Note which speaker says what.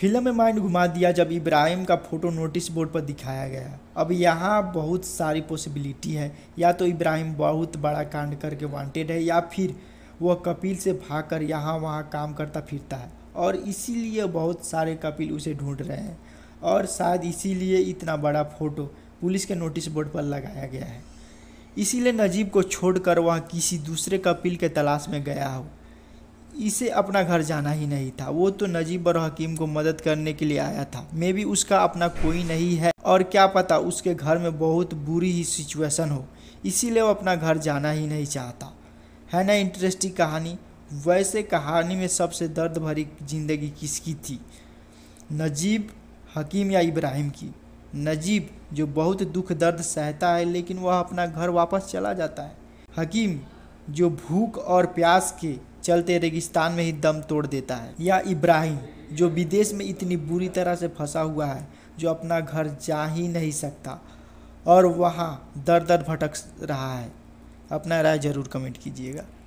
Speaker 1: film में mind घुमा दिया जब इब्राहिम का फ़ोटो नोटिस बोर्ड पर दिखाया गया अब यहाँ बहुत सारी पॉसिबिलिटी है या तो इब्राहिम बहुत बड़ा कांड करके वांटेड है या फिर वह कपिल से भागकर यहाँ वहाँ काम करता फिरता है और इसीलिए बहुत सारे कपिल उसे ढूंढ रहे हैं और शायद इसीलिए इतना बड़ा फ़ोटो पुलिस के नोटिस बोर्ड पर लगाया गया है इसीलिए नजीब को छोड़कर वह किसी दूसरे कपिल के तलाश में गया हो इसे अपना घर जाना ही नहीं था वो तो नजीब और हकीम को मदद करने के लिए आया था मे भी उसका अपना कोई नहीं है और क्या पता उसके घर में बहुत बुरी ही सिचुएशन हो इसीलिए वो अपना घर जाना ही नहीं चाहता है ना इंटरेस्टिंग कहानी वैसे कहानी में सबसे दर्द भरी जिंदगी किसकी थी नजीब हकीम या इब्राहिम की नजीब जो बहुत दुख दर्द सहता है लेकिन वह अपना घर वापस चला जाता है हकीम जो भूख और प्यास के चलते रेगिस्तान में ही दम तोड़ देता है या इब्राहिम जो विदेश में इतनी बुरी तरह से फंसा हुआ है जो अपना घर जा ही नहीं सकता और वहाँ दर दर भटक रहा है अपना राय ज़रूर कमेंट कीजिएगा